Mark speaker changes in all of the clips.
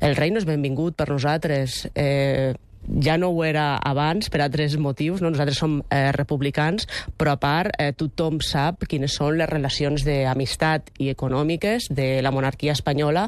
Speaker 1: el rei no és benvingut per nosaltres. Eh, ja no ho era abans per altres motius, no? nosaltres som eh, republicans, però a part eh, tothom sap quines són les relacions d'amistat i econòmiques de la monarquia espanyola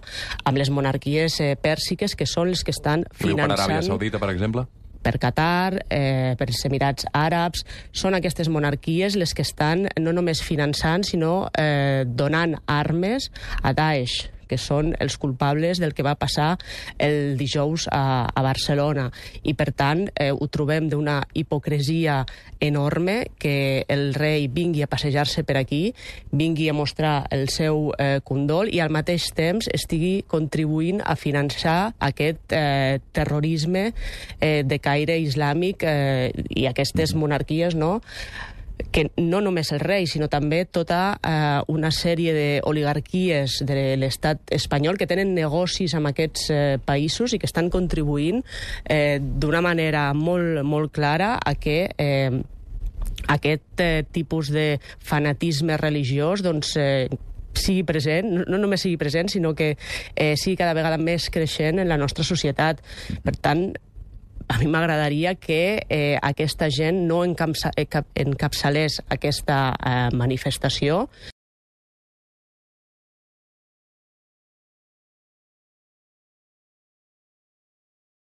Speaker 1: amb les monarquies eh, pèrsiques, que són les que estan finançant... per Aràbia Saudita, per exemple? per Qatar, eh, per els Emirats Àrabs... Són aquestes monarquies les que estan no només finançant, sinó eh, donant armes a Daesh que són els culpables del que va passar el dijous a, a Barcelona. I, per tant, eh, ho trobem d'una hipocresia enorme que el rei vingui a passejar-se per aquí, vingui a mostrar el seu eh, condol i al mateix temps estigui contribuint a finançar aquest eh, terrorisme eh, de caire islàmic eh, i aquestes monarquies no? que no només el rei, sinó també tota eh, una sèrie d'oligarquies de l'estat espanyol que tenen negocis amb aquests eh, països i que estan contribuint eh, d'una manera molt, molt clara a que eh, aquest eh, tipus de fanatisme religiós doncs, eh, sigui present, no només sigui present, sinó que eh, sigui cada vegada més creixent en la nostra societat. Per tant, a mi m'agradaria que eh, aquesta gent no eh, encapçalés aquesta eh, manifestació,